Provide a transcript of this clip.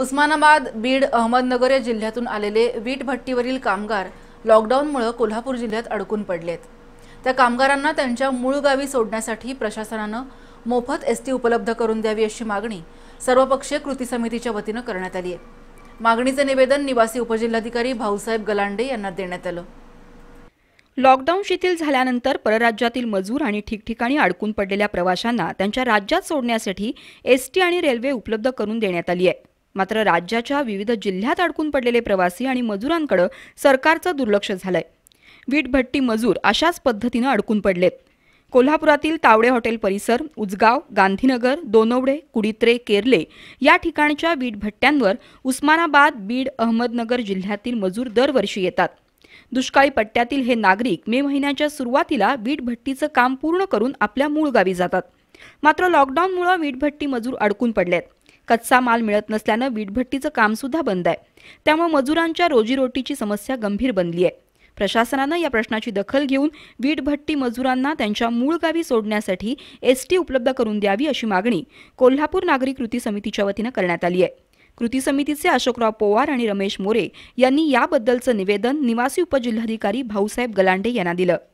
उस्मानाबाद बीड अहमदनगर या जिल्ह्यातून आलेले वीट भट्टीवरील कामगार लॉकडाऊनमुळे कोल्हापूर जिल्ह्यात अडकून पडलेत त्या कामगारांना त्यांच्या मूळ गावी सोडण्यासाठी प्रशासनानं मोफत एस टी उपलब्ध करून द्यावी अशी मागणी सर्वपक्षीय कृती समितीच्या वतीनं करण्यात आली आहे मागणीचं निवेदन निवासी उपजिल्हाधिकारी भाऊसाहेब गलांडे यांना देण्यात आलं लॉकडाऊन शिथिल झाल्यानंतर परराज्यातील मजूर आणि ठिकठिकाणी अडकून पडलेल्या प्रवाशांना त्यांच्या राज्यात सोडण्यासाठी एसटी आणि रेल्वे उपलब्ध करून देण्यात आली आहे मात्र राज्याच्या विविध जिल्ह्यात अडकून पडलेले प्रवासी आणि मजुरांकडे सरकारचं दुर्लक्ष झालंय वीटभट्टी मजूर अशाच पद्धतीनं अडकून पडलेत कोल्हापुरातील तावडे हॉटेल परिसर उजगाव गांधीनगर दोनवडे कुडित्रे केरले या ठिकाणच्या वीटभट्ट्यांवर उस्मानाबाद बीड अहमदनगर जिल्ह्यातील मजूर दरवर्षी येतात दुष्काळी पट्ट्यातील हे नागरिक मे महिन्याच्या सुरुवातीला वीटभट्टीचं काम पूर्ण करून आपल्या मूळ गावी जातात मात्र लॉकडाऊनमुळे वीटभट्टी मजूर अडकून पडलेत कच्चा माल मिळत नसल्यानं वीटभट्टीचं कामसुद्धा बंद आहे त्यामुळे मजुरांच्या रोजीरोटीची समस्या गंभीर बनली आहे प्रशासनानं या प्रश्नाची दखल घेऊन वीटभट्टी मजुरांना त्यांच्या मूळ गावी सोडण्यासाठी एसटी उपलब्ध करून द्यावी अशी मागणी कोल्हापूर नागरी कृती समितीच्या वतीनं करण्यात आली आहे कृती समितीचे अशोकराव पवार आणि रमेश मोरे यांनी याबद्दलचं निवेदन निवासी उपजिल्हाधिकारी भाऊसाहेब गलांडे यांना दिलं